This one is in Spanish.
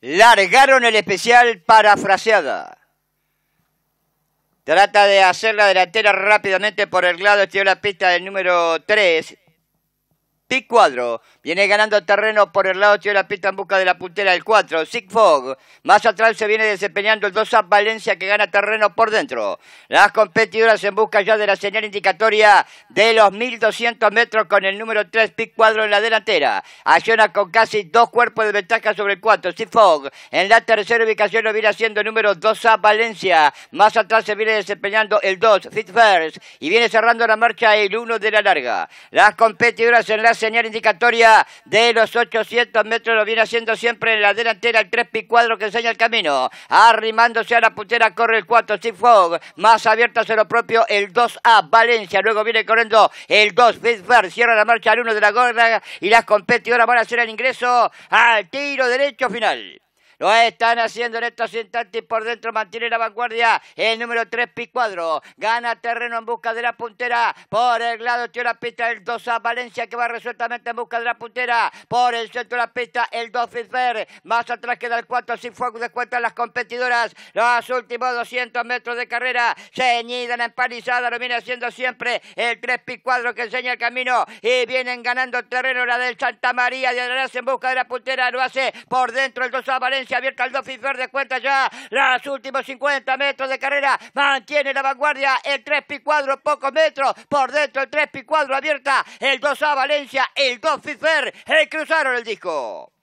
largaron el especial parafraseada. Trata de hacer la delantera rápidamente por el lado la pista del número 3, P4 Viene ganando terreno por el lado de la pista en busca de la puntera del 4. Fogg, Más atrás se viene desempeñando el 2 a Valencia que gana terreno por dentro. Las competidoras en busca ya de la señal indicatoria de los 1200 metros con el número 3 P4 en la delantera. Acciona con casi dos cuerpos de ventaja sobre el 4. Fogg En la tercera ubicación lo viene haciendo el número 2 a Valencia. Más atrás se viene desempeñando el 2 First Y viene cerrando la marcha el 1 de la larga. Las competidoras en la señal indicatoria de los 800 metros, lo viene haciendo siempre en la delantera el 3 4 que enseña el camino, arrimándose a la puntera corre el 4 Steve Fogg, más abierta se lo propio el 2A Valencia, luego viene corriendo el 2 Fitzberg, cierra la marcha al 1 de la gorda y las competidoras van a hacer el ingreso al tiro derecho final. Lo están haciendo en estos instantes y por dentro mantiene la vanguardia. El número 3, Picuadro, gana terreno en busca de la puntera. Por el lado tiene la pista el 2 a Valencia que va resueltamente en busca de la puntera. Por el centro de la pista el 2 Fisber. Más atrás queda el 4 de cuenta las competidoras. Los últimos 200 metros de carrera. la empanizada. Lo viene haciendo siempre el 3 Picuadro que enseña el camino. Y vienen ganando terreno la del Santa María de adelante en busca de la puntera. Lo hace por dentro el 2 a Valencia. Javier Caldo de descuenta ya los últimos 50 metros de carrera. Mantiene la vanguardia el 3 pi cuadro, pocos metros. Por dentro el 3 pi 4 abierta. El 2 a Valencia, el 2 Fifer. Eh, cruzaron el disco.